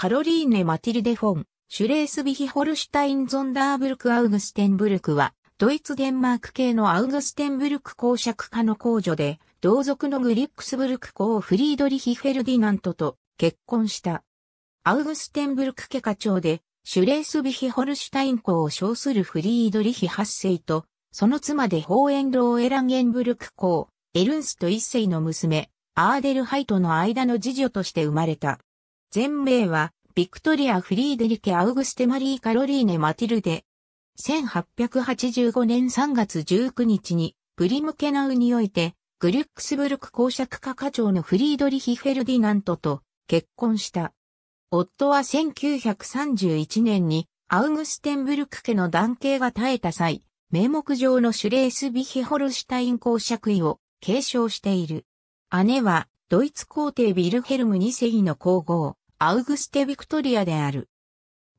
カロリーネ・マティルデ・フォン、シュレースビヒ・ホルシュタイン・ゾンダーブルク・アウグステンブルクは、ドイツ・デンマーク系のアウグステンブルク公爵家の公女で、同族のグリックスブルク公フリードリヒ・フェルディナントと結婚した。アウグステンブルク家家長で、シュレースビヒ・ホルシュタイン公を称するフリードリヒ8世と、その妻でホーエンロー・エランゲンブルク公、エルンスト1世の娘、アーデルハイトの間の次女として生まれた。全名は、ビクトリア・フリーデリケ・アウグステ・マリー・カロリーネ・マティルデ。1885年3月19日に、プリムケナウにおいて、グリュックスブルク公爵家課長のフリードリヒ・フェルディナントと結婚した。夫は1931年にアウグステンブルク家の男系が耐えた際、名目上のシュレースビヒホルシュタイン公爵位を継承している。姉はドイツ皇帝ビルヘルム2世の皇后、アウグステ・ヴィクトリアである。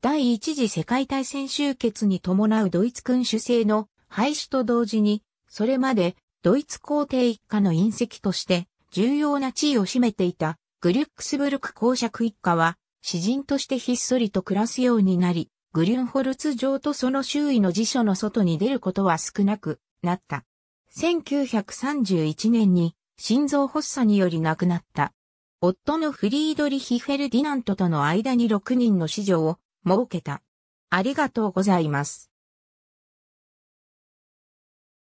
第一次世界大戦終結に伴うドイツ君主制の廃止と同時に、それまでドイツ皇帝一家の隕石として重要な地位を占めていたグリュックスブルク公爵一家は、詩人としてひっそりと暮らすようになり、グリュンホルツ城とその周囲の辞書の外に出ることは少なくなった。1931年に心臓発作により亡くなった。夫のフリードリヒ・フェルディナントとの間に6人の子女を設けた。ありがとうございます。